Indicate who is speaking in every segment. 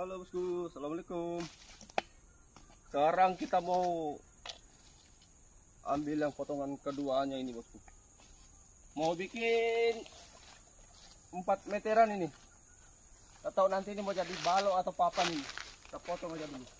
Speaker 1: Halo bosku, assalamualaikum. Sekarang kita mau ambil yang potongan keduanya ini bosku. Mau bikin empat meteran ini. Atau nanti ini mau jadi balok atau papan ini. Kita potong aja dulu.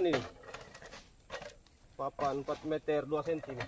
Speaker 1: papan ini papan 4 meter 2 cm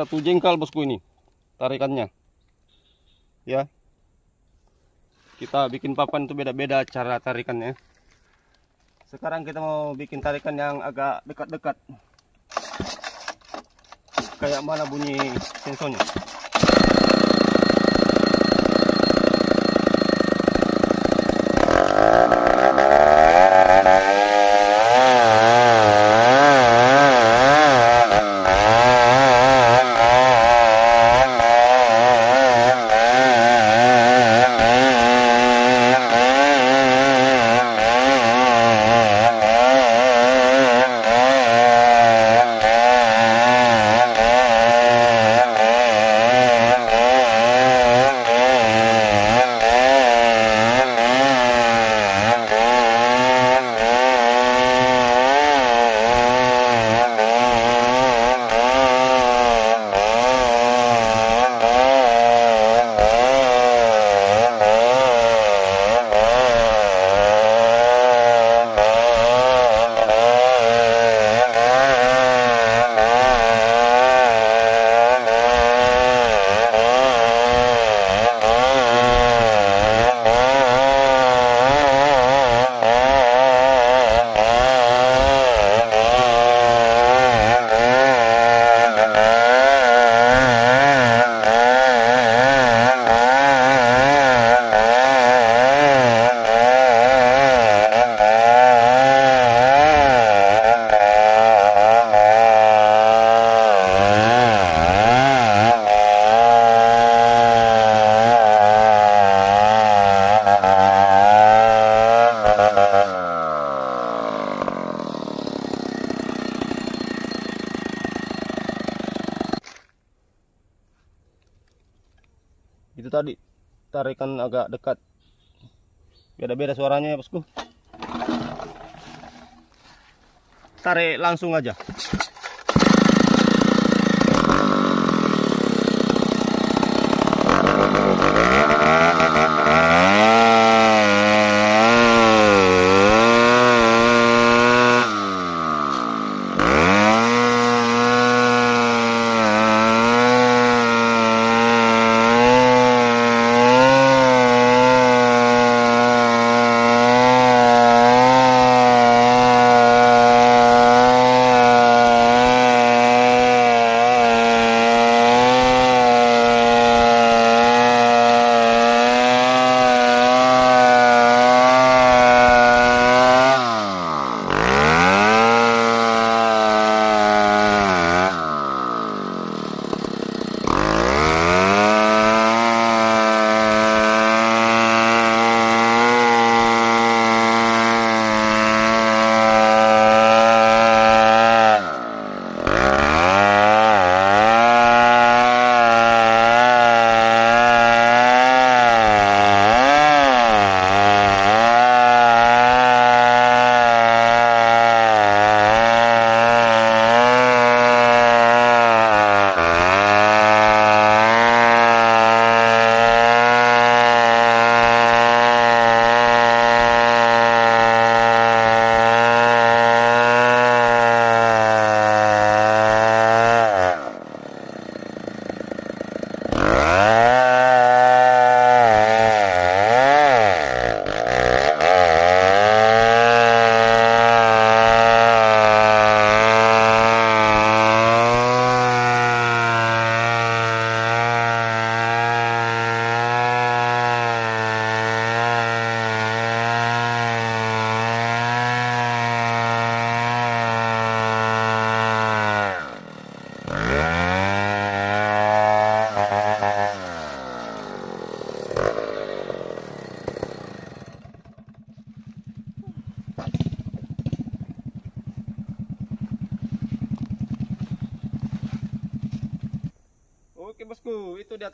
Speaker 1: satu jengkal bosku ini tarikannya ya kita bikin papan itu beda-beda cara tarikannya sekarang kita mau bikin tarikan yang agak dekat-dekat kayak mana bunyi sensornya itu tadi tarikan agak dekat beda-beda suaranya ya bosku tarik langsung aja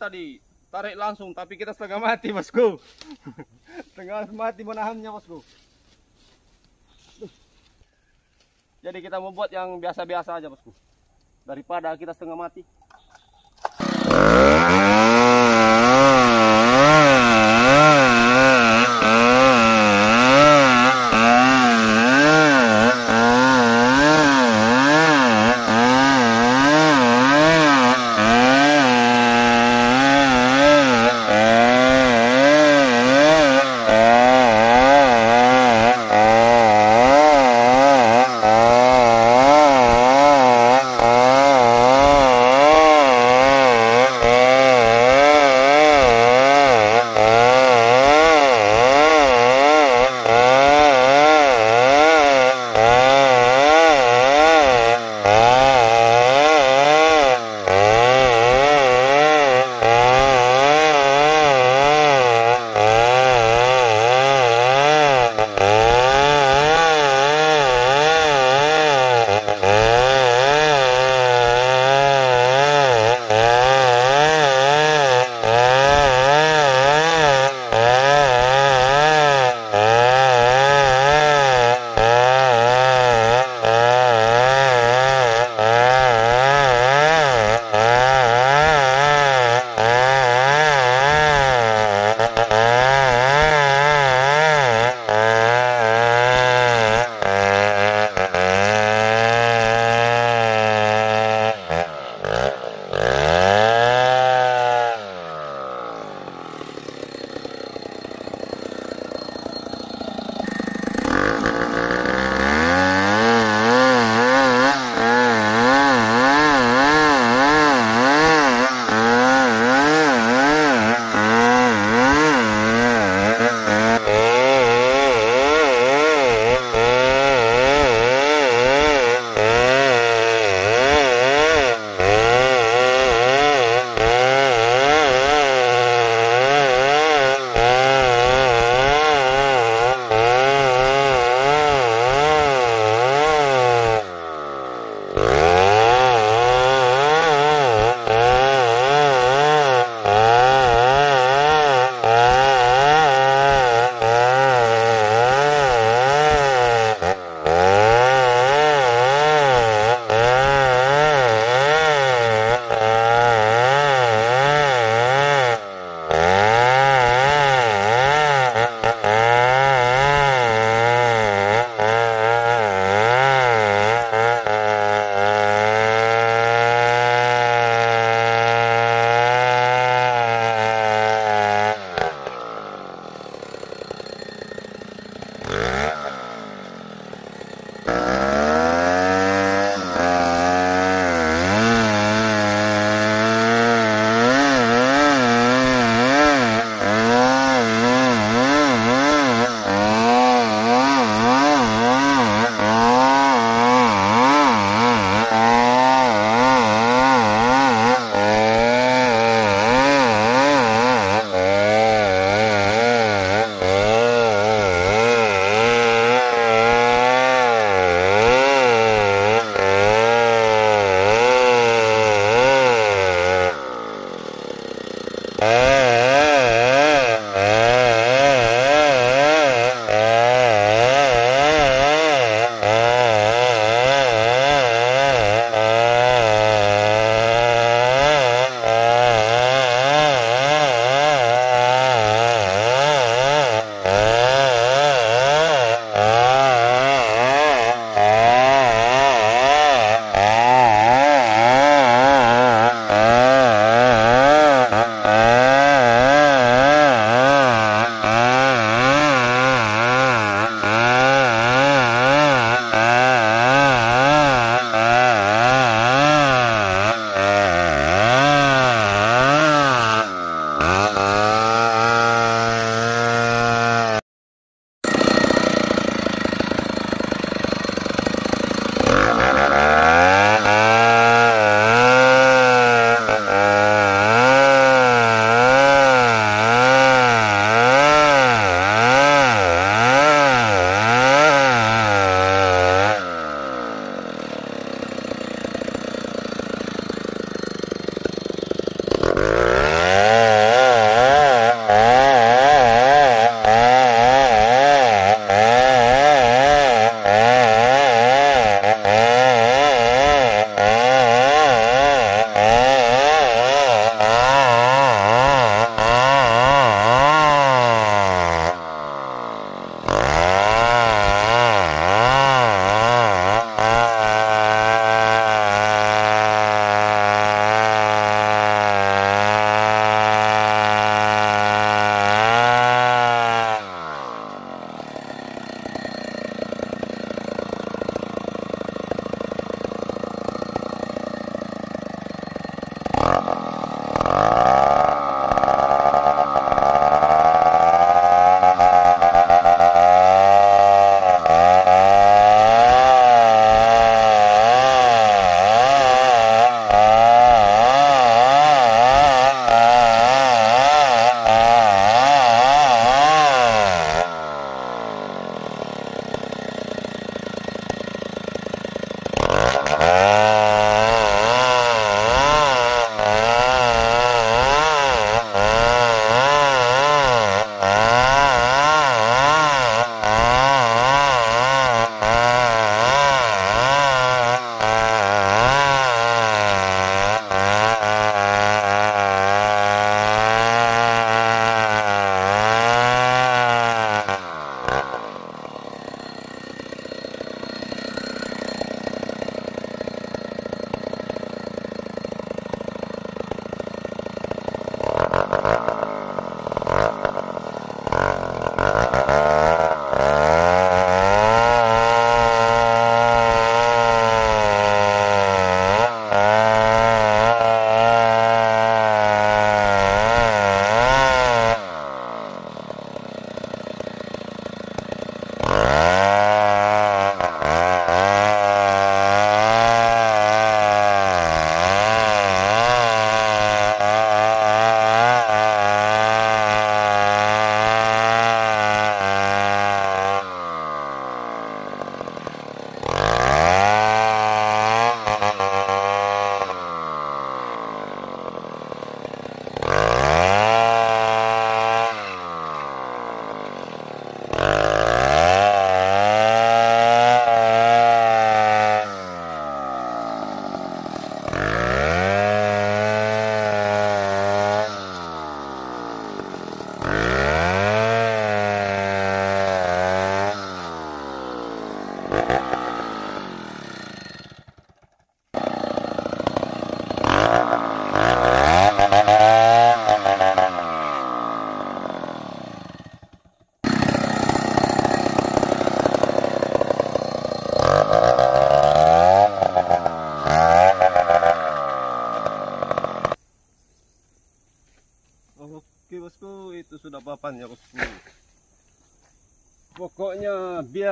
Speaker 1: tadi tarik langsung, tapi kita setengah mati, bosku. setengah mati menahannya, bosku. Jadi kita membuat yang biasa-biasa aja, bosku. Daripada kita setengah mati.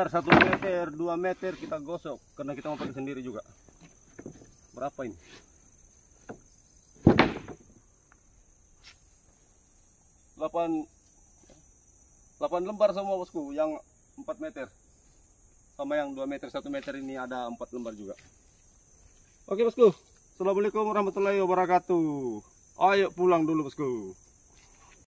Speaker 1: meter, 1 meter, 2 meter kita gosok karena kita mau pakai sendiri juga. Berapa ini? delapan 8, 8 lembar semua bosku yang 4 meter sama yang 2 meter 1 meter ini ada 4 lembar juga oke bosku assalamualaikum warahmatullahi wabarakatuh ayo pulang dulu bosku